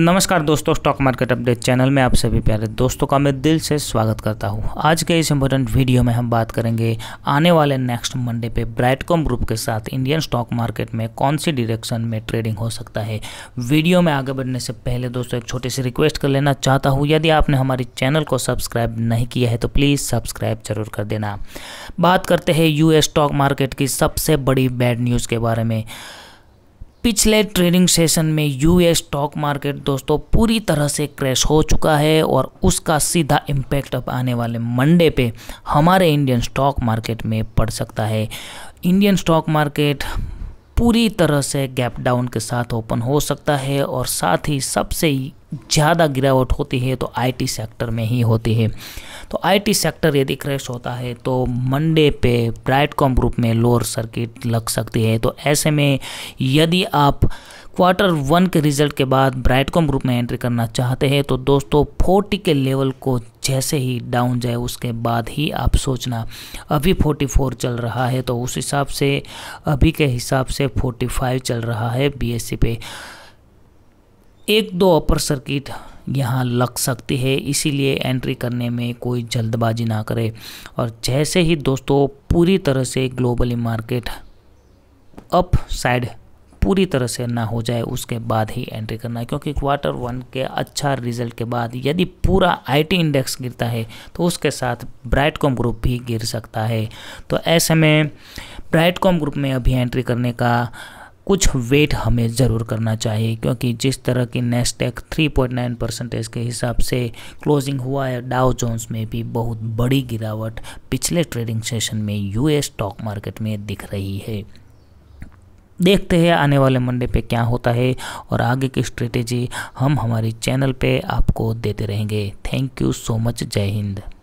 नमस्कार दोस्तों stock market update channel में आप सभी प्यारे दोस्तों का मैं दिल से स्वागत करता हूं आज के इस इम्पोर्टेंट वीडियो में हम बात करेंगे आने वाले नेक्स्ट मंडे पे ब्राइटकॉम ग्रुप के साथ इंडियन स्टॉक मार्केट में कौन सी डायरेक्शन में ट्रेडिंग हो सकता है वीडियो में आगे बढ़ने से पहले दोस्तों एक छोटी सी रिक्वेस्ट कर लेना चाहता हूँ यदि आपने हमारे चैनल को सब्सक्राइब नहीं किया है तो प्लीज़ सब्सक्राइब जरूर कर देना बात करते हैं यू स्टॉक मार्केट की सबसे बड़ी बैड न्यूज़ के बारे में पिछले ट्रेडिंग सेशन में यूएस स्टॉक मार्केट दोस्तों पूरी तरह से क्रैश हो चुका है और उसका सीधा इम्पैक्ट अब आने वाले मंडे पे हमारे इंडियन स्टॉक मार्केट में पड़ सकता है इंडियन स्टॉक मार्केट पूरी तरह से गैप डाउन के साथ ओपन हो सकता है और साथ ही सबसे ज़्यादा गिरावट होती है तो आईटी सेक्टर में ही होती है तो आईटी सेक्टर यदि क्रैश होता है तो मंडे पे ब्राइटकॉम ग्रुप में लोअर सर्किट लग सकती है तो ऐसे में यदि आप क्वार्टर वन के रिजल्ट के बाद ब्राइटकॉम ग्रुप में एंट्री करना चाहते हैं तो दोस्तों फोर्टी के लेवल को जैसे ही डाउन जाए उसके बाद ही आप सोचना अभी 44 चल रहा है तो उस हिसाब से अभी के हिसाब से 45 चल रहा है बीएससी पे एक दो अपर सर्किट यहाँ लग सकती है इसीलिए एंट्री करने में कोई जल्दबाजी ना करे और जैसे ही दोस्तों पूरी तरह से ग्लोबली मार्केट अप साइड पूरी तरह से ना हो जाए उसके बाद ही एंट्री करना क्योंकि क्वार्टर वन के अच्छा रिजल्ट के बाद यदि पूरा आईटी इंडेक्स गिरता है तो उसके साथ ब्राइट कॉम ग्रुप भी गिर सकता है तो ऐसे में ब्राइट कॉम ग्रुप में अभी एंट्री करने का कुछ वेट हमें ज़रूर करना चाहिए क्योंकि जिस तरह की नेस्टेक 3.9 परसेंटेज के हिसाब से क्लोजिंग हुआ है डाउ जोन्स में भी बहुत बड़ी गिरावट पिछले ट्रेडिंग सेशन में यूएस स्टॉक मार्केट में दिख रही है देखते हैं आने वाले मंडे पे क्या होता है और आगे की स्ट्रेटेजी हम हमारी चैनल पे आपको देते रहेंगे थैंक यू सो मच जय हिंद